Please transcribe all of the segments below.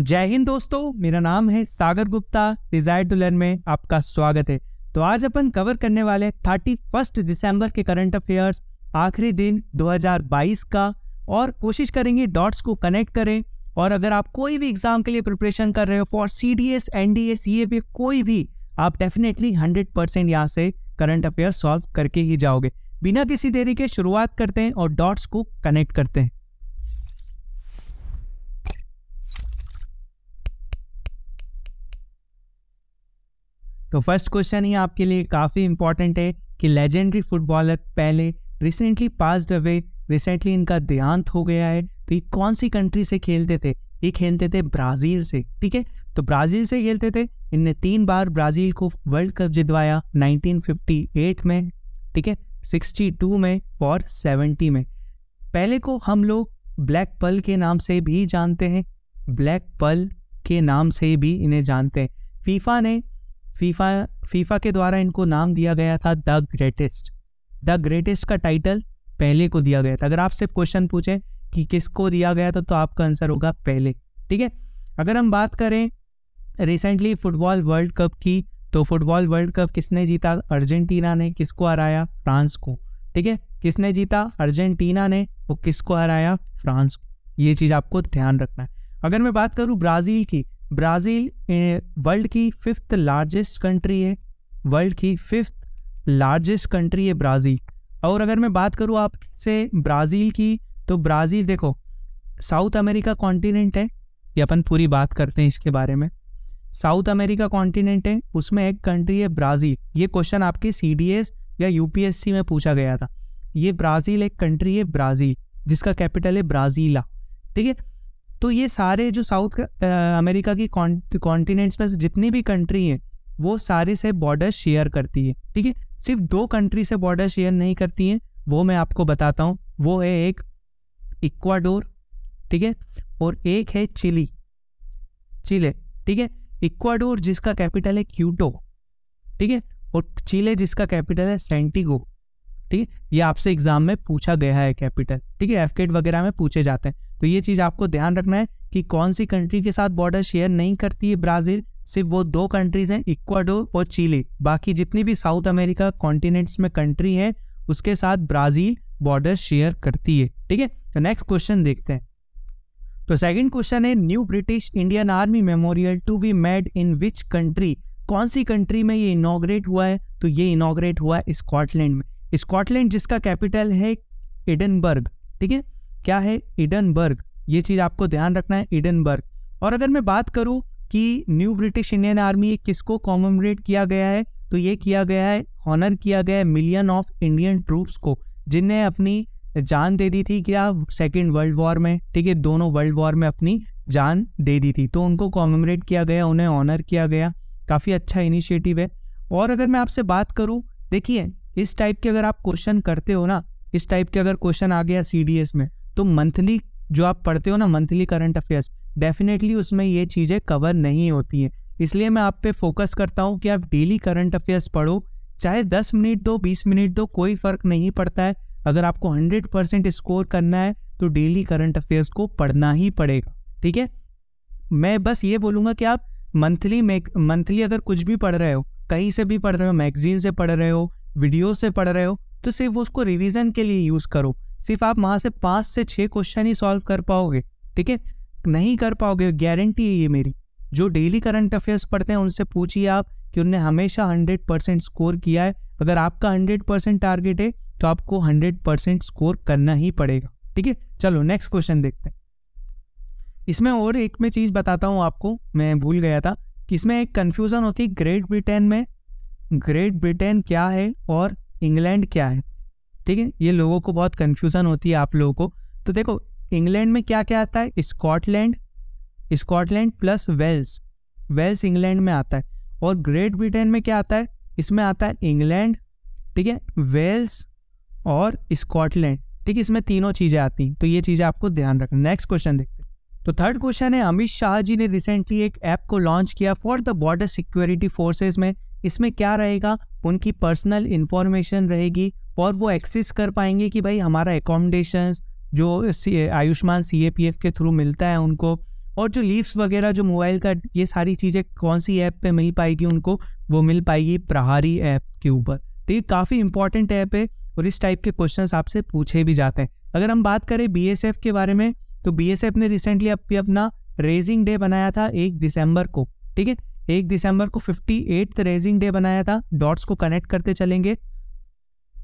जय हिंद दोस्तों मेरा नाम है Sagar Gupta desire to learn में आपका स्वागत है तो आज अपन कवर करने वाले थर्टी फर्स्ट दिसंबर के करंट अफेयर्स आखिरी दिन 2022 का और कोशिश करेंगे डॉट्स को कनेक्ट करें और अगर आप कोई भी एग्ज़ाम के लिए प्रिपरेशन कर रहे हो for C D S N D S ये भी कोई भी आप डेफिनेटली हंड्रेड परसेंट यहाँ से करंट अफेयर सॉल्व करके ही जाओगे बिना किसी देरी के शुरुआत करते हैं और डॉट्स को कनेक्ट करते हैं तो फर्स्ट क्वेश्चन ही आपके लिए काफ़ी इंपॉर्टेंट है कि legendary footballer Pele recently passed away recently इनका देहांत हो गया है तो ये कौन सी कंट्री से खेलते थे ये खेलते थे ब्राज़ील से ठीक है तो ब्राज़ील से खेलते थे इनने तीन बार ब्राज़ील को वर्ल्ड कप जितवाया 1958 में ठीक है 62 में और 70 में पहले को हम लोग ब्लैक पल के नाम से भी जानते हैं ब्लैक पल के नाम से भी इन्हें जानते हैं फीफा ने फीफा फीफा के द्वारा इनको नाम दिया गया था द ग्रेटेस्ट द ग्रेटेस्ट का टाइटल पहले को दिया गया था अगर आपसे क्वेश्चन पूछें कि किसको दिया गया था तो आपका आंसर होगा पहले ठीक है अगर हम बात करें रिसेंटली फुटबॉल वर्ल्ड कप की तो फुटबॉल वर्ल्ड कप किसने जीता अर्जेंटीना ने किसको हराया फ्रांस को ठीक है किसने जीता अर्जेंटीना ने वो किसको हराया फ्रांस को ये चीज़ आपको ध्यान रखना है अगर मैं बात करूँ ब्राज़ील की ब्राज़ील वर्ल्ड की फिफ्थ लार्जेस्ट कंट्री है वर्ल्ड की फिफ्थ लार्जेस्ट कंट्री है ब्राज़ील और अगर मैं बात करूँ आपसे ब्राज़ील की तो ब्राज़ील देखो साउथ अमेरिका कॉन्टिनेंट है ये अपन पूरी बात करते हैं इसके बारे में साउथ अमेरिका कॉन्टिनेंट है उसमें एक कंट्री है ब्राज़ील ये क्वेश्चन आपके सी या यूपीएससी में पूछा गया था ये ब्राज़ील एक कंट्री है ब्राज़ील जिसका कैपिटल है ब्राज़ीला ठीक है तो ये सारे जो साउथ अमेरिका की कॉन्टिनेंट्स में जितनी भी कंट्री हैं वो सारे से बॉर्डर शेयर करती है ठीक है सिर्फ दो कंट्री से बॉर्डर शेयर नहीं करती हैं वो मैं आपको बताता हूँ वो है एक इक्वाडोर ठीक है और एक है चिली चिले ठीक है इक्वाडोर जिसका कैपिटल है क्यूटो ठीक है और चिले जिसका कैपिटल है सेंटिगो ठीक है ये आपसे एग्जाम में पूछा गया है कैपिटल ठीक है एफकेट वगैरह में पूछे जाते हैं तो ये चीज़ आपको ध्यान रखना है कि कौन सी कंट्री के साथ बॉर्डर शेयर नहीं करती है ब्राज़ील सिर्फ वो दो कंट्रीज हैं इक्वाडोर और चिली बाकी जितनी भी साउथ अमेरिका कॉन्टिनेंट्स में कंट्री है उसके साथ ब्राज़ील बॉर्डर शेयर करती है ठीक है तो नेक्स्ट क्वेश्चन देखते हैं तो सेकंड क्वेश्चन है new British Indian army memorial to be made in which country कौन सी कंट्री में ये इनाग्रेट हुआ है तो ये इनाग्रेट हुआ है स्कॉटलैंड में स्कॉटलैंड जिसका कैपिटल है एडनबर्ग ठीक है क्या है इडनबर्ग ये चीज़ आपको ध्यान रखना है इडनबर्ग और अगर मैं बात करूँ कि न्यू ब्रिटिश इंडियन आर्मी किसको कॉमोमरेट किया गया है तो ये किया गया है हॉनर किया गया है मिलियन ऑफ इंडियन ट्रूप्स को जिनने अपनी जान दे दी थी क्या सेकेंड वर्ल्ड वॉर में ठीक है दोनों वर्ल्ड वॉर में अपनी जान दे दी थी तो उनको कॉमोमरेट किया गया उन्हें ऑनर किया गया काफ़ी अच्छा इनिशिएटिव है और अगर मैं आपसे बात करूँ देखिए इस टाइप के अगर आप क्वेश्चन करते हो ना इस टाइप के अगर क्वेश्चन आ गया सी में तो मंथली जो आप पढ़ते हो ना मंथली करंट अफेयर्स डेफिनेटली उसमें ये चीज़ें कवर नहीं होती हैं इसलिए मैं आप पे फोकस करता हूँ कि आप डेली करंट अफेयर्स पढ़ो चाहे दस मिनट दो बीस मिनट दो कोई फ़र्क नहीं पड़ता है अगर आपको हंड्रेड परसेंट स्कोर करना है तो डेली करंट अफेयर्स को पढ़ना ही पड़ेगा ठीक है मैं बस ये बोलूँगा कि आप मंथली मंथली अगर कुछ भी पढ़ रहे हो कहीं से भी पढ़ रहे हो मैगजीन से पढ़ रहे हो वीडियो से पढ़ रहे हो तो सिर्फ उसको रिवीजन के लिए यूज़ करो सिर्फ आप वहाँ से पाँच से छः क्वेश्चन ही सॉल्व कर पाओगे ठीक है नहीं कर पाओगे गारंटी है ये मेरी जो डेली करंट अफेयर्स पढ़ते हैं उनसे पूछिए आप कि उनने हमेशा हंड्रेड परसेंट स्कोर किया है अगर आपका हंड्रेड परसेंट टारगेट है तो आपको हंड्रेड परसेंट स्कोर करना ही पड़ेगा ठीक है चलो नेक्स्ट क्वेश्चन देखते हैं इसमें और एक मैं चीज़ बताता हूँ आपको मैं भूल गया था कि इसमें एक कन्फ्यूज़न होती है ग्रेट ब्रिटेन में ग्रेट ब्रिटेन क्या है और इंग्लैंड क्या है ठीक है ये लोगों को बहुत कन्फ्यूज़न होती है आप लोगों को तो देखो इंग्लैंड में क्या क्या आता है Scotland Scotland plus Wales Wales England में आता है और ग्रेट ब्रिटेन में क्या आता है इसमें आता है इंग्लैंड ठीक है वेल्स और स्कॉटलैंड ठीक है इसमें तीनों चीज़ें आती हैं तो ये चीज़ें आपको ध्यान रखना नेक्स्ट क्वेश्चन देखते हैं तो थर्ड क्वेश्चन है अमित शाह जी ने रिसेंटली एक ऐप को लॉन्च किया for the border security forces में इसमें क्या रहेगा उनकी पर्सनल इन्फॉर्मेशन रहेगी और वो एक्सेस कर पाएंगे कि भाई हमारा एकोमडेशन जो आयुष्मान सी के थ्रू मिलता है उनको और जो लीव्स वगैरह जो मोबाइल का ये सारी चीज़ें कौन सी ऐप पे मिल पाएगी उनको वो मिल पाएगी प्रहारी ऐप के ऊपर तो ये काफ़ी इंपॉर्टेंट ऐप है और इस टाइप के क्वेश्चंस आपसे पूछे भी जाते हैं अगर हम बात करें बीएसएफ के बारे में तो बीएसएफ ने रिसेंटली भी अपना रेजिंग डे बनाया था एक दिसंबर को ठीक है एक दिसंबर को फिफ्टी रेजिंग डे बनाया था डॉट्स को कनेक्ट करते चलेंगे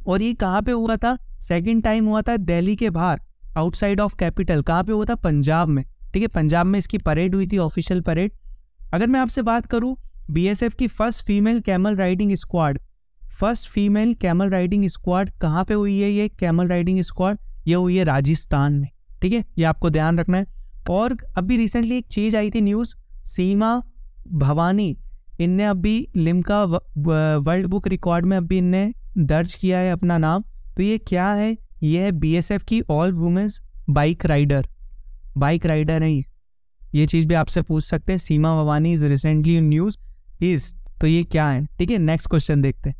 और ये कहाँ पे हुआ था सेकेंड टाइम हुआ था दिल्ली के बाहर आउटसाइड ऑफ कैपिटल कहाँ पे हुआ था पंजाब में ठीक है पंजाब में इसकी परेड हुई थी ऑफिशियल परेड अगर मैं आपसे बात करूँ एफ की first female camel riding squad first female camel riding squad कहाँ पे हुई है ये कैमल राइडिंग स्क्वाड ये हुई है राजस्थान में ठीक है ये आपको ध्यान रखना है और अभी रिसेंटली एक चीज़ आई थी न्यूज़ सीमा भवानी इनने अभी लिमका वर्ल्ड बुक रिकॉर्ड में अभी इनने दर्ज किया है अपना नाम तो ये क्या है ये है बी एस एफ की all women's bike rider bike rider है ये चीज़ भी आपसे पूछ सकते हैं Seema Bhavani is recently news is तो ये क्या है ठीक है नेक्स्ट क्वेश्चन देखते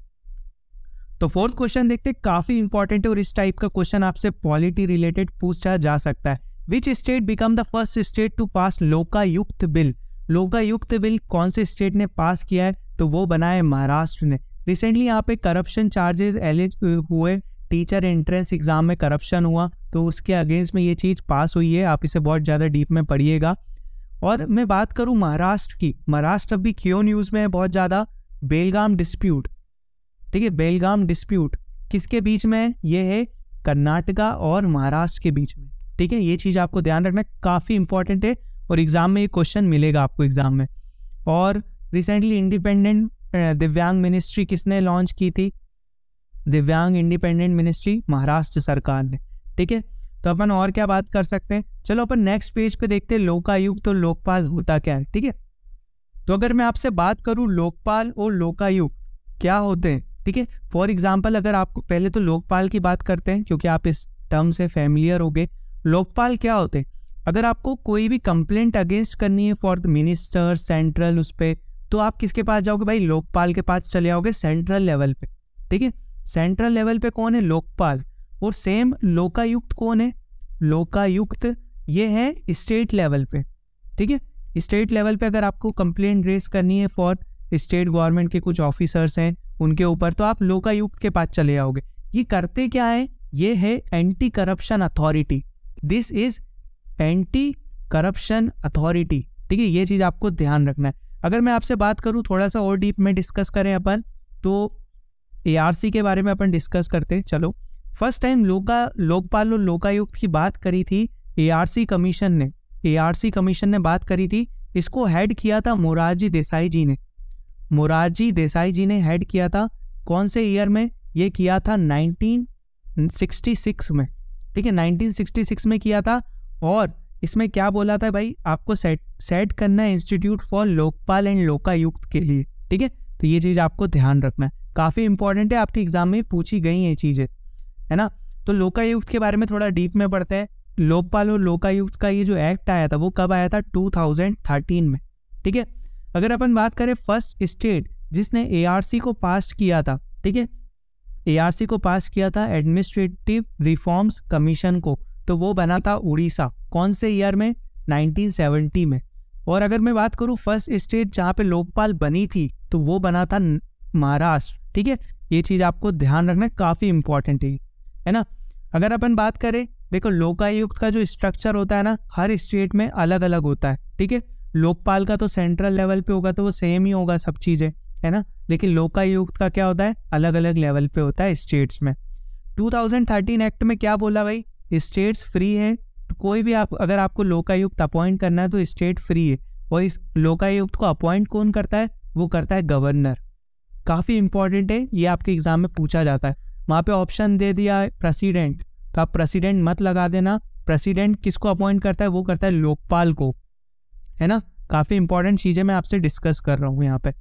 तो फोर्थ क्वेश्चन देखते काफ़ी इंपॉर्टेंट है और इस टाइप का क्वेश्चन आपसे पॉलिटी रिलेटेड पूछा जा सकता है which state become the first state to pass Lokayukta bill Lokayukta bill कौन से स्टेट ने पास किया है तो वो बना है महाराष्ट्र ने रिसेंटली यहाँ पे करप्शन चार्जेस एलिज हुए टीचर एंट्रेंस एग्ज़ाम में करप्शन हुआ तो उसके अगेंस्ट में ये चीज़ पास हुई है आप इसे बहुत ज़्यादा डीप में पढ़िएगा और मैं बात करूँ महाराष्ट्र की महाराष्ट्र अभी क्यों न्यूज़ में है बहुत ज़्यादा बेलगाम डिस्प्यूट ठीक है बेलगाम डिस्प्यूट किसके बीच में ये है कर्नाटका और महाराष्ट्र के बीच में ठीक है ये चीज़ आपको ध्यान रखना काफ़ी इंपॉर्टेंट है और एग्ज़ाम में ये क्वेश्चन मिलेगा आपको एग्ज़ाम में और रिसेंटली इंडिपेंडेंट दिव्यांग मिनिस्ट्री किसने लॉन्च की थी दिव्यांग इंडिपेंडेंट मिनिस्ट्री महाराष्ट्र सरकार ने ठीक है तो अपन और क्या बात कर सकते हैं चलो अपन नेक्स्ट पेज पे देखते हैं लोकायुक्त और लोकपाल होता क्या है ठीक है तो अगर मैं आपसे बात करूँ लोकपाल और लोकायुक्त क्या होते हैं ठीक है फॉर एग्जाम्पल अगर आपको पहले तो लोकपाल की बात करते हैं क्योंकि आप इस टर्म से फैमिलियर हो गए लोकपाल क्या होते हैं अगर आपको कोई भी कंप्लेंट अगेंस्ट करनी है फॉर द मिनिस्टर सेंट्रल उस पर तो आप किसके पास जाओगे भाई लोकपाल के पास चले जाओगे सेंट्रल लेवल पे ठीक है सेंट्रल लेवल पे कौन है लोकपाल और सेम लोकायुक्त कौन है लोकायुक्त ये है स्टेट लेवल पे ठीक है स्टेट लेवल पे अगर आपको कंप्लेन रेस करनी है फॉर स्टेट गवर्नमेंट के कुछ ऑफिसर्स हैं उनके ऊपर तो आप लोकायुक्त के पास चले जाओगे ये करते क्या है ये है anti corruption authority this is anti corruption authority ठीक है ये चीज़ आपको ध्यान रखना है अगर मैं आपसे बात करूँ थोड़ा सा और डीप में डिस्कस करें अपन तो ए के बारे में अपन डिस्कस करते हैं चलो फर्स्ट टाइम लोका लोकपाल और लोकायुक्त की बात करी थी ए कमीशन ने ए कमीशन ने बात करी थी इसको हेड किया था मोरारजी देसाई जी ने मोरारजी देसाई जी ने हेड किया था कौन से ईयर में ये किया था 1966 में ठीक है 1966 में किया था और इसमें क्या बोला था भाई आपको सेट सेट करना है institute for Lokpal and Lokayukta के लिए ठीक है तो ये चीज़ आपको ध्यान रखना है काफ़ी इंपॉर्टेंट है आपके एग्जाम में पूछी गई ये चीज़ें है ना तो लोकायुक्त के बारे में थोड़ा डीप में पढ़ते हैं लोकपाल और लोकायुक्त का ये जो एक्ट आया था वो कब आया था टू में ठीक है अगर अपन बात करें फर्स्ट स्टेट जिसने ए को पास किया था ठीक है ए को पास किया था एडमिनिस्ट्रेटिव रिफॉर्म्स कमीशन को तो वो बना था उड़ीसा कौन से ईयर में 1970 में और अगर मैं बात करूँ फर्स्ट स्टेट जहाँ पे लोकपाल बनी थी तो वो बना था महाराष्ट्र ठीक है ये चीज़ आपको ध्यान रखना काफ़ी इम्पॉर्टेंट है है ना अगर अपन बात करें देखो लोकायुक्त का जो स्ट्रक्चर होता है ना हर स्टेट में अलग अलग होता है ठीक है लोकपाल का तो सेंट्रल लेवल पे होगा तो वो सेम ही होगा सब चीज़ें है ना लेकिन लोकायुक्त का क्या होता है अलग अलग लेवल पे होता है स्टेट्स में 2013 एक्ट में क्या बोला भाई स्टेट्स फ्री है तो कोई भी आप अगर आपको लोकायुक्त अपॉइंट करना है तो स्टेट फ्री है और इस लोकायुक्त को अपॉइंट कौन करता है वो करता है गवर्नर काफ़ी इंपॉर्टेंट है ये आपके एग्ज़ाम में पूछा जाता है वहाँ पे ऑप्शन दे दिया है प्रेसिडेंट तो आप प्रेसिडेंट मत लगा देना प्रेसिडेंट किसको अपॉइंट करता है वो करता है लोकपाल को है ना काफ़ी इंपॉर्टेंट चीज़ें मैं आपसे डिस्कस कर रहा हूँ यहाँ पे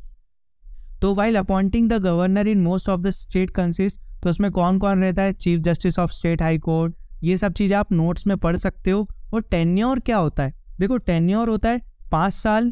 तो while appointing the governor in most of the state consist तो उसमें कौन कौन रहता है chief justice of state high court ये सब चीज़ें आप नोट्स में पढ़ सकते हो और टेन्योर क्या होता है देखो टेन्योर होता है पाँच साल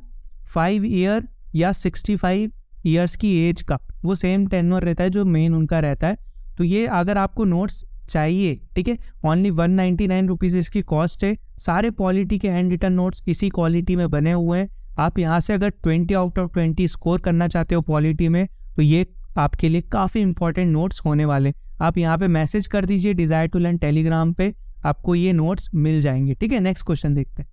फाइव ईयर या सिक्सटी फाइव ईयर्स की एज का वो सेम टेन्योर रहता है जो मेन उनका रहता है तो ये अगर आपको नोट्स चाहिए ठीक है only one ninety nine rupees इसकी कॉस्ट है सारे क्वालिटी के हैंड रिटर्न नोट्स इसी क्वालिटी में बने हुए हैं आप यहाँ से अगर twenty out of twenty score करना चाहते हो क्वालिटी में तो ये आपके लिए काफ़ी इंपॉर्टेंट नोट्स होने वाले हैं आप यहाँ पे मैसेज कर दीजिए डिज़ायर टू लर्न टेलीग्राम पे आपको ये नोट्स मिल जाएंगे ठीक है नेक्स्ट क्वेश्चन देखते हैं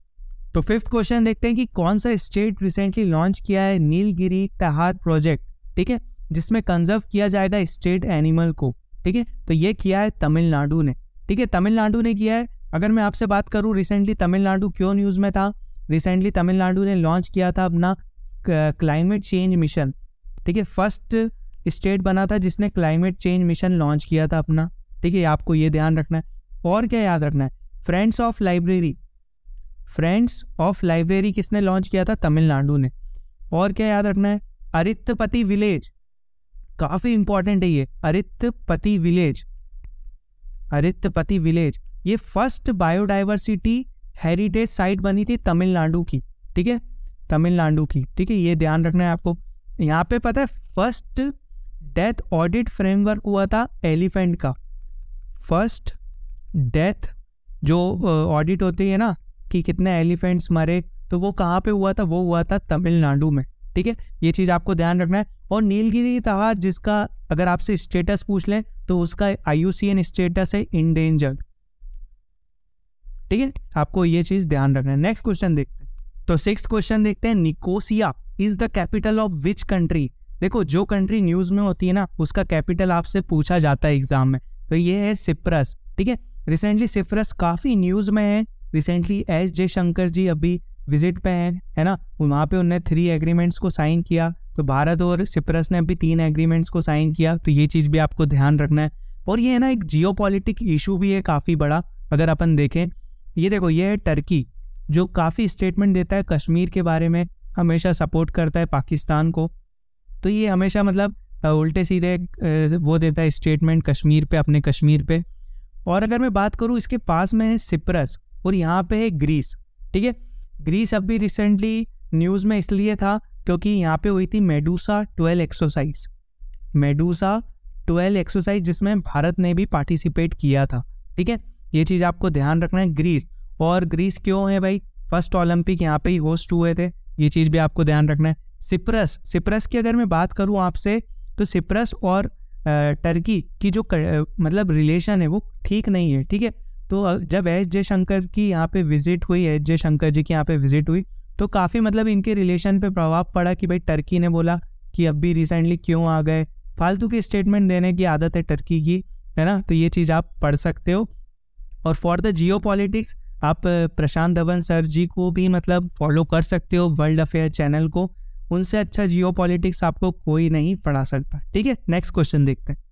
तो फिफ्थ क्वेश्चन देखते हैं कि कौन सा स्टेट रिसेंटली लॉन्च किया है नीलगिरी तहार प्रोजेक्ट ठीक है जिसमें कंजर्व किया जाएगा स्टेट एनिमल को ठीक है तो ये किया है तमिलनाडु ने ठीक है तमिलनाडु ने किया है अगर मैं आपसे बात करूँ रिसेंटली तमिलनाडु क्यों न्यूज़ में था रिसेंटली तमिलनाडु ने लॉन्च किया था अपना क्लाइमेट चेंज मिशन ठीक है फर्स्ट स्टेट बना था जिसने क्लाइमेट चेंज मिशन लॉन्च किया था अपना ठीक है आपको ये ध्यान रखना है और क्या याद रखना है friends of library friends of library किसने लॉन्च किया था तमिलनाडु ने और क्या याद रखना है अरित्पति विलेज काफ़ी इंपॉर्टेंट है ये अरित्पति विलेज अरित्पति विलेज ये फर्स्ट बायोडाइवर्सिटी हेरिटेज साइट बनी थी तमिलनाडु की ठीक है तमिलनाडु की ठीक है ये ध्यान रखना है आपको यहाँ पे पता है फर्स्ट डेथ ऑडिट फ्रेमवर्क हुआ था एलिफेंट का फर्स्ट डेथ जो ऑडिट होती है ना कि कितने एलिफेंट्स मरे तो वो कहाँ पे हुआ था वो हुआ था तमिलनाडु में ठीक है ये चीज़ आपको ध्यान रखना है और नीलगिरी तार जिसका अगर आपसे स्टेटस पूछ लें तो उसका आई स्टेटस है इनडेंजर्ड ठीक है आपको ये चीज़ ध्यान रखना है नेक्स्ट क्वेश्चन देखते हैं तो सिक्स क्वेश्चन देखते हैं Nicosia is the capital of which country देखो जो कंट्री न्यूज़ में होती है ना उसका कैपिटल आपसे पूछा जाता है एग्ज़ाम में तो ये है सिप्रस ठीक है रिसेंटली सिप्रस काफ़ी न्यूज़ में है रिसेंटली एस शंकर जी अभी विजिट पे हैं है ना वहाँ पे उनने थ्री एग्रीमेंट्स को साइन किया तो भारत और सिप्रस ने अभी तीन एग्रीमेंट्स को साइन किया तो ये चीज़ भी आपको ध्यान रखना है और ये है ना एक जियो पॉलिटिक इशू भी है काफ़ी बड़ा अगर अपन देखें ये देखो ये है टर्की जो काफ़ी स्टेटमेंट देता है कश्मीर के बारे में हमेशा सपोर्ट करता है पाकिस्तान को तो ये हमेशा मतलब उल्टे सीधे वो देता है स्टेटमेंट कश्मीर पे अपने कश्मीर पे और अगर मैं बात करूँ इसके पास में है सिप्रस और यहाँ पे है ग्रीस ठीक है ग्रीस अब भी रिसेंटली न्यूज़ में इसलिए था क्योंकि यहाँ पे हुई थी Medusa twelve exercise Medusa twelve exercise जिसमें भारत ने भी पार्टिसिपेट किया था ठीक है ये चीज़ आपको ध्यान रखना है ग्रीस और ग्रीस क्यों है भाई फर्स्ट ओलंपिक यहाँ पे ही होस्ट हुए थे ये चीज़ भी आपको ध्यान रखना है सिप्रस सिप्रस की अगर मैं बात करूँ आपसे तो सिप्रस और टर्की की जो कर, मतलब रिलेशन है वो ठीक नहीं है ठीक है तो जब एच जयशंकर की यहाँ पे विजिट हुई एच जयशंकर जी की यहाँ पे विजिट हुई तो काफ़ी मतलब इनके रिलेशन पे प्रभाव पड़ा कि भाई टर्की ने बोला कि अब भी रिसेंटली क्यों आ गए फालतू की स्टेटमेंट देने की आदत है टर्की की है ना तो ये चीज़ आप पढ़ सकते हो और फॉर द जियो आप प्रशांत धवन सर जी को भी मतलब फॉलो कर सकते हो वर्ल्ड अफेयर चैनल को उनसे अच्छा जियो आपको कोई नहीं पढ़ा सकता ठीक है नेक्स्ट क्वेश्चन देखते हैं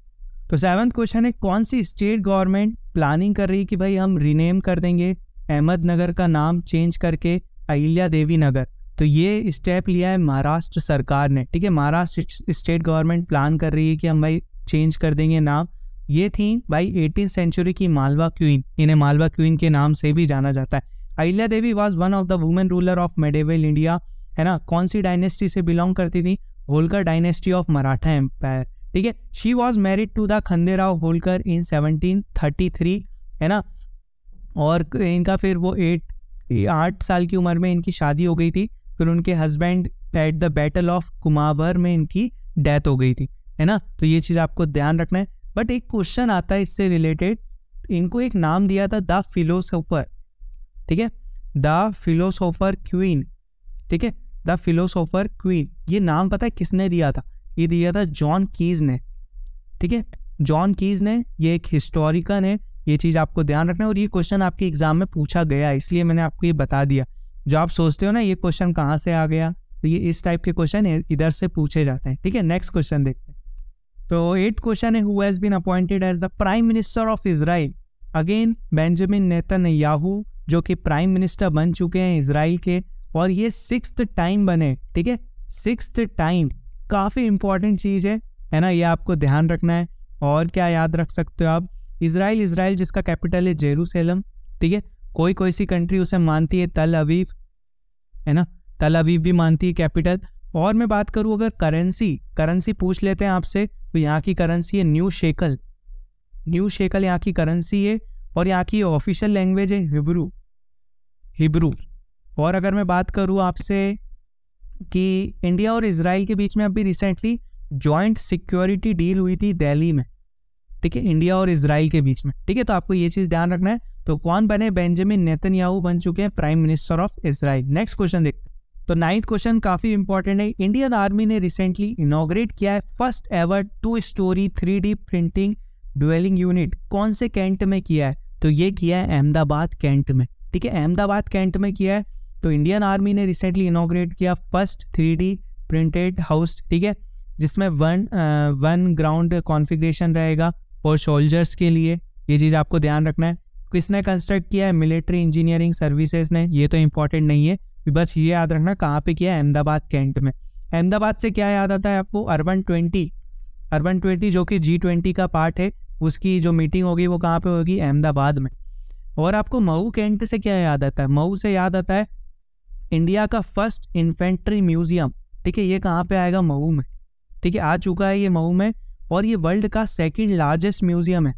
तो सेवन्थ क्वेश्चन है कौन सी स्टेट गवर्नमेंट प्लानिंग कर रही है कि भाई हम रीनेम कर देंगे अहमदनगर का नाम चेंज करके अहिल्या देवी नगर तो ये स्टेप लिया है महाराष्ट्र सरकार ने ठीक है महाराष्ट्र स्टेट गवर्नमेंट प्लान कर रही है कि हम भाई चेंज कर देंगे नाम ये थी भाई एटीन सेंचुरी की मालवा क्वीन इन्हें मालवा क्वीन के नाम से भी जाना जाता है Ahilya Devi was one of the women ruler of medieval India है ना कौन सी डायनेस्टी से बिलोंग करती थी Holkar dynasty of Maratha empire ठीक है she was married to the Khande Rao Holkar in seventeen thirty three है ना और इनका फिर वो एट आठ साल की उम्र में इनकी शादी हो गई थी फिर उनके husband at the battle of Kumher में इनकी डेथ हो गई थी है ना तो ये चीज़ आपको ध्यान रखना है बट एक क्वेश्चन आता है इससे रिलेटेड इनको एक नाम दिया था द फिलोसोफर ठीक है द फिलोसोफर क्वीन ठीक है द फिलोसोफर क्वीन ये नाम पता है किसने दिया था ये दिया था जॉन कीज ने ठीक है जॉन कीज ने ये एक हिस्टोरिकन है ये चीज़ आपको ध्यान रखना है और ये क्वेश्चन आपके एग्ज़ाम में पूछा गया है इसलिए मैंने आपको ये बता दिया जो आप सोचते हो ना ये क्वेश्चन कहाँ से आ गया तो ये इस टाइप के क्वेश्चन इधर से पूछे जाते हैं ठीक है नेक्स्ट क्वेश्चन देखते हैं तो एट क्वेश्चन है who has been appointed as the prime minister of Israel again Benjamin Netanyahu जो कि प्राइम मिनिस्टर बन चुके हैं इसराइल के और ये सिक्स टाइम बने ठीक है सिक्स टाइम काफ़ी इंपॉर्टेंट चीज़ है है ना ये आपको ध्यान रखना है और क्या याद रख सकते हो आप इसराइल इसराइल जिसका कैपिटल है जेरूसलम ठीक है कोई कोई सी कंट्री उसे मानती है तल अबीब है ना तल अबीब भी मानती है कैपिटल और मैं बात करूँ अगर करेंसी करेंसी पूछ लेते हैं आपसे तो यहाँ की करेंसी है न्यू शेकल न्यू शेकल यहाँ की करेंसी है और यहाँ की ऑफिशियल लैंग्वेज है हिब्रू हिब्रू और अगर मैं बात करूँ आपसे कि इंडिया और इसराइल के बीच में अभी रिसेंटली जॉइंट सिक्योरिटी डील हुई थी दिल्ली में ठीक है इंडिया और इसराइल के बीच में ठीक है तो आपको ये चीज़ ध्यान रखना है तो कौन बने बेंजामिन नेतन्याहू बन चुके हैं prime minister of Israel next question देखते तो नाइन्थ क्वेश्चन काफ़ी इंपॉर्टेंट है इंडियन आर्मी ने रिसेंटली इनाग्रेट किया है first ever two storey three printing dwelling unit कौन से कैंट में किया है तो ये किया है अहमदाबाद कैंट में ठीक है अहमदाबाद कैंट में किया है तो इंडियन आर्मी ने रिसेंटली इनोग्रेट किया फर्स्ट थ्री प्रिंटेड हाउस ठीक है जिसमें वन वन ग्राउंड कॉन्फ़िगरेशन रहेगा फॉर सोल्जर्स के लिए ये चीज़ आपको ध्यान रखना है किसने कंस्ट्रक्ट किया है मिलिट्री इंजीनियरिंग सर्विसेज ने ये तो इंपॉर्टेंट नहीं है बस ये याद रखना कहाँ पे किया है अहमदाबाद कैंट में अहमदाबाद से क्या याद आता है आपको अर्बन ट्वेंटी अर्बन ट्वेंटी जो कि जी ट्वेंटी का पार्ट है उसकी जो मीटिंग होगी वो कहाँ पे होगी अहमदाबाद में और आपको मऊ कैंट से क्या याद आता है मऊ से याद आता है इंडिया का फर्स्ट इन्फेंट्री म्यूजियम ठीक है ये कहाँ पे आएगा मऊ में ठीक है आ चुका है ये मऊ में और ये वर्ल्ड का सेकंड लार्जेस्ट म्यूजियम है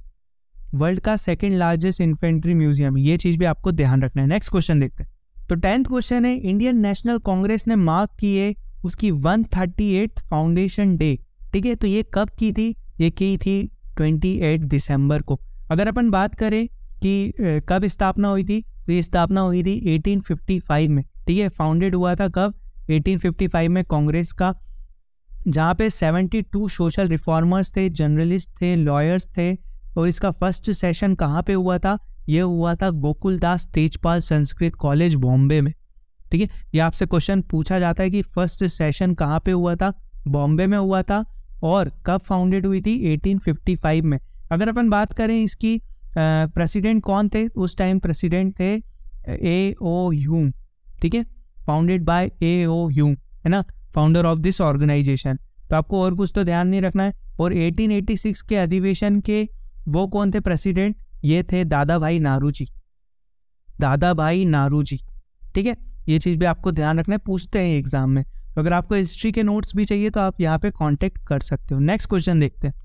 वर्ल्ड का सेकंड लार्जेस्ट इन्फेंट्री म्यूजियम ये चीज़ भी आपको ध्यान रखना है नेक्स्ट क्वेश्चन देखते हैं तो टेंथ क्वेश्चन है इंडियन नेशनल कांग्रेस ने मार्क किए उसकी one thirty eight foundation day ठीक है तो ये कब की थी ये की थी ट्वेंटी एट दिसंबर को अगर अपन बात करें कि कब स्थापना हुई थी तो ये स्थापना हुई थी 1855 में ठीक है फाउंडेड हुआ था कब 1855 में कांग्रेस का जहाँ पे 72 सोशल रिफॉर्मर्स थे जर्नलिस्ट थे लॉयर्स थे और इसका फर्स्ट सेशन कहाँ पे हुआ था ये हुआ था गोकुलदास तेजपाल संस्कृत कॉलेज बॉम्बे में ठीक है ये आपसे क्वेश्चन पूछा जाता है कि फर्स्ट सेशन कहाँ पे हुआ था बॉम्बे में हुआ था और कब फाउंडेड हुई थी 1855 में अगर अपन बात करें इसकी प्रेसिडेंट कौन थे उस टाइम प्रेसिडेंट थे ए ओ ह्यूम ठीक है founded by A O U है ना फाउंडर ऑफ दिस ऑर्गेनाइजेशन तो आपको और कुछ तो ध्यान नहीं रखना है और 1886 के अधिवेशन के वो कौन थे प्रेसिडेंट ये थे दादा भाई नारू जी दादा भाई नारू जी ठीक है ये चीज़ भी आपको ध्यान रखना है पूछते हैं एग्जाम में तो अगर आपको हिस्ट्री के नोट्स भी चाहिए तो आप यहाँ पे कांटेक्ट कर सकते हो नेक्स्ट क्वेश्चन देखते हैं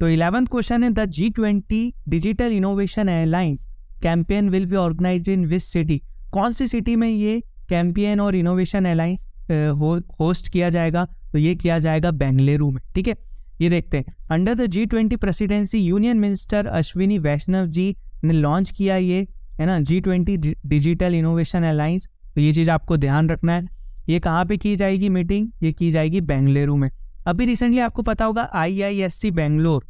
तो इलेवंथ क्वेश्चन है the G twenty digital innovation alliance campaign will be organize in which city कौन सी सिटी में ये कैंपेन और इनोवेशन अलाइंस हो, होस्ट किया जाएगा तो ये किया जाएगा बेंगलुरु में ठीक है ये देखते हैं under the G twenty presidency union minister Ashwini Vaishnaw ji ने लॉन्च किया ये है ना G twenty digital innovation alliance तो ये चीज़ आपको ध्यान रखना है ये कहाँ पे की जाएगी मीटिंग ये की जाएगी बेंगलुरु में अभी रिसेंटली आपको पता होगा आई आई एस सी बेंगलोर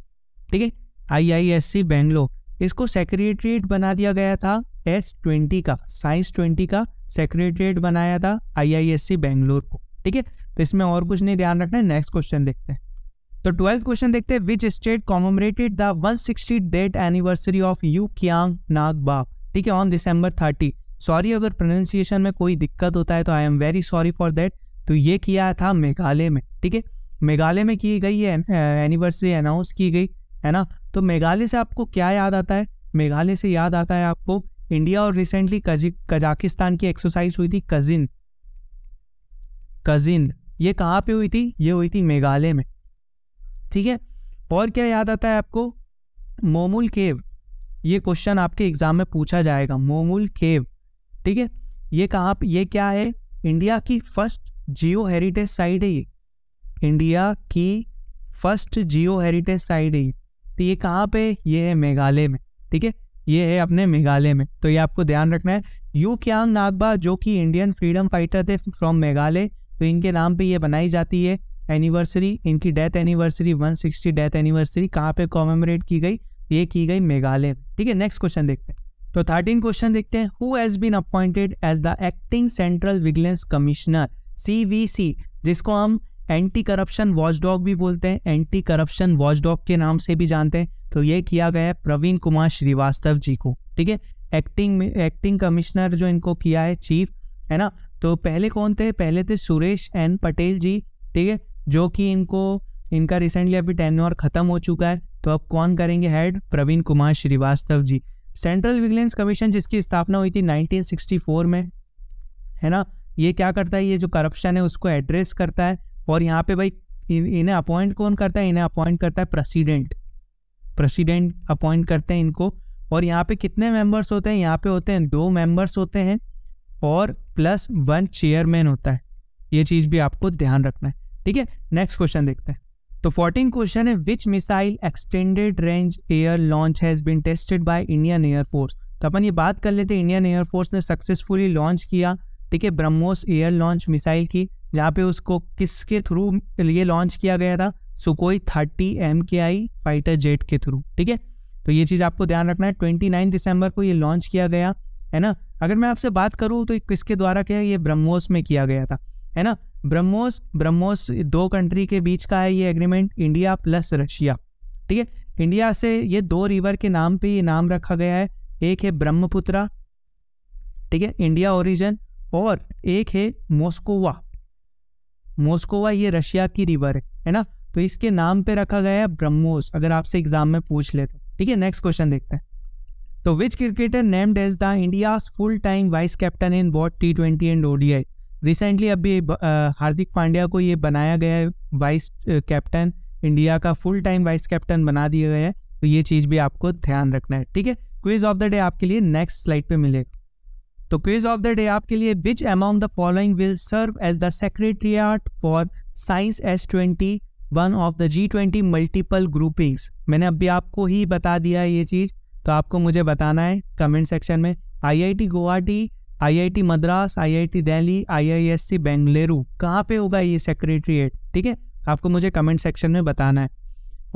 ठीक है आई आई एस सी बेंगलोर इसको सेक्रेटरीट बना दिया गया था एस ट्वेंटी का साइंस ट्वेंटी का सेक्रेटरीट बनाया था आईआईएससी बेंगलोर को ठीक है तो इसमें और कुछ नहीं ध्यान रखना है नेक्स्ट क्वेश्चन देखते हैं तो ट्वेल्थ क्वेश्चन देखते हैं which state commemorated the one sixtieth anniversary of U Kiang Nangbah ठीक है ऑन दिसंबर थर्टी सॉरी अगर प्रोनाउंसिएशन में कोई दिक्कत होता है तो I am very sorry for that तो ये किया था मेघालय में ठीक है मेघालय में की गई है एनिवर्सरी अनाउंस की गई है ना तो मेघालय से आपको क्या याद आता है मेघालय से याद आता है आपको इंडिया और रिसेंटली कजाकिस्तान की एक्सरसाइज हुई थी कजिन कजिन ये कहाँ पे हुई थी ये हुई थी मेघालय में ठीक है और क्या याद आता है आपको मोमुल केव ये क्वेश्चन आपके एग्जाम में पूछा जाएगा मोमुल केव ठीक है ये कहाँ ये क्या है इंडिया की फर्स्ट जियो हेरिटेज साइट है ये इंडिया की फर्स्ट जियो हेरिटेज साइट है ये तो ये कहाँ पे ये है मेघालय में ठीक है ये है अपने मेघालय में तो ये आपको ध्यान रखना है यू क्यांग नागबा जो कि इंडियन फ्रीडम फाइटर थे फ्रॉम मेघालय तो इनके नाम पे ये बनाई जाती है एनिवर्सरी इनकी डेथ एनिवर्सरी 160 डेथ एनिवर्सरी कहाँ पे कॉमेमोरेट की गई ये की गई मेघालय में ठीक है नेक्स्ट क्वेश्चन देखते हैं तो थर्टीन क्वेश्चन देखते हैं who has been appointed as the acting central vigilance commissioner C जिसको हम एंटी करप्शन वॉचडॉग भी बोलते हैं एंटी करप्शन वॉचडॉग के नाम से भी जानते हैं तो ये किया गया है प्रवीण कुमार श्रीवास्तव जी को ठीक है एक्टिंग में एक्टिंग कमिश्नर जो इनको किया है चीफ है ना तो पहले कौन थे पहले थे सुरेश एन पटेल जी ठीक है जो कि इनको इनका रिसेंटली अभी टेन्योर ख़त्म हो चुका है तो अब कौन करेंगे head Praveen Kumar Srivastava ji central vigilance commission जिसकी स्थापना हुई थी 1964 में है ना ये क्या करता है ये जो करप्शन है उसको एड्रेस करता है और यहाँ पे भाई इन्हें अपॉइंट कौन करता है इन्हें अपॉइंट करता है प्रेसिडेंट प्रेसिडेंट अपॉइंट करते हैं इनको और यहाँ पे कितने मेंबर्स होते हैं यहाँ पे होते हैं दो मेंबर्स होते हैं और प्लस वन चेयरमैन होता है ये चीज़ भी आपको ध्यान रखना है ठीक है नेक्स्ट क्वेश्चन देखते हैं तो फोर्टीन क्वेश्चन है which missile extended range air launch has been tested by Indian air force तो अपन ये बात कर लेते हैं इंडियन एयरफोर्स ने सक्सेसफुली लॉन्च किया ठीक है ब्रह्मोस एयर लॉन्च मिसाइल की जहाँ पे उसको किसके थ्रू ये लॉन्च किया गया था सुकोई thirty M K I fighter jet के थ्रू ठीक है तो ये चीज़ आपको ध्यान रखना है ट्वेंटी नाइन दिसंबर को ये लॉन्च किया गया है ना अगर मैं आपसे बात करूँ तो किसके द्वारा क्या ये ब्रह्मोस में किया गया था है ना ब्रह्मोस ब्रह्मोस दो कंट्री के बीच का है ये एग्रीमेंट इंडिया प्लस रशिया ठीक है इंडिया से ये दो रिवर के नाम पे ये नाम रखा गया है एक है ब्रह्मपुत्रा ठीक है इंडिया ओरिजिन और एक है मोस्कोवा मोस्कोवा ये रशिया की रिवर है है ना तो इसके नाम पे रखा गया है ब्रह्मोस अगर आपसे एग्जाम में पूछ ले तो ठीक है नेक्स्ट क्वेश्चन देखते हैं तो which cricketer named as the India full time vice captain in both T twenty and ODI recently अभी हार्दिक पांड्या को ये बनाया गया है वाइस कैप्टन इंडिया का फुल टाइम वाइस कैप्टन बना दिया गया है तो ये चीज़ भी आपको ध्यान रखना है ठीक है क्विज ऑफ द डे आपके लिए नेक्स्ट स्लाइड पे मिलेगा तो क्विज ऑफ द डे आपके लिए which among the following will serve as the secretariat for science S twenty one of the G twenty multiple groupings मैंने अभी आपको ही बता दिया है ये चीज़ तो आपको मुझे बताना है कमेंट सेक्शन में I I T Guwahati I I T Madras I I T Delhi C Bengaluru कहाँ पे होगा ये सेक्रेटरीट ठीक है आपको मुझे कमेंट सेक्शन में बताना है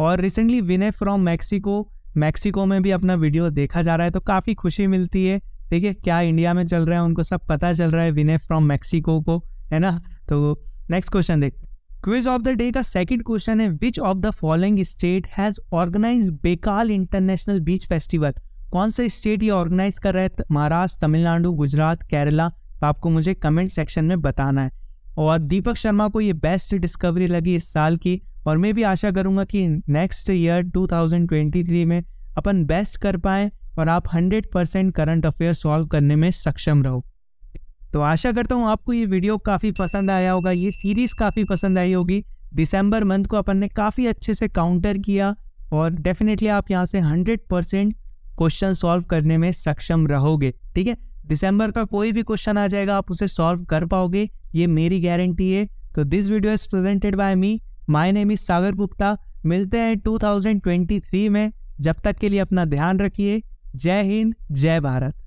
और recently Vinay from Mexico Mexico में भी अपना वीडियो देखा जा रहा है तो काफ़ी खुशी मिलती है ठीक है क्या इंडिया में चल रहा है उनको सब पता चल रहा है विनय फ्रॉम मैक्सिको को है ना तो नेक्स्ट क्वेश्चन देख क्विज ऑफ द डे का सेकंड क्वेश्चन है which of the following state has organize Bekal international beach festival कौन सा स्टेट ये ऑर्गेनाइज कर रहा है महाराष्ट्र तमिलनाडु गुजरात केरला तो आपको मुझे कमेंट सेक्शन में बताना है और दीपक शर्मा को ये बेस्ट डिस्कवरी लगी इस साल की और मैं भी आशा करूँगा कि नेक्स्ट ईयर 2023 में अपन बेस्ट कर पाएँ और आप 100 परसेंट करंट अफेयर सॉल्व करने में सक्षम रहो तो आशा करता हूँ आपको ये वीडियो काफ़ी पसंद आया होगा ये सीरीज़ काफ़ी पसंद आई होगी दिसंबर मंथ को अपन ने काफ़ी अच्छे से काउंटर किया और डेफिनेटली आप यहाँ से हंड्रेड परसेंट क्वेश्चन सॉल्व करने में सक्षम रहोगे ठीक है दिसंबर का कोई भी क्वेश्चन आ जाएगा आप उसे सॉल्व कर पाओगे ये मेरी गारंटी है तो this video is presented by me my name is Sagar Gupta मिलते हैं 2023 में जब तक के लिए अपना ध्यान रखिए जय हिंद जय भारत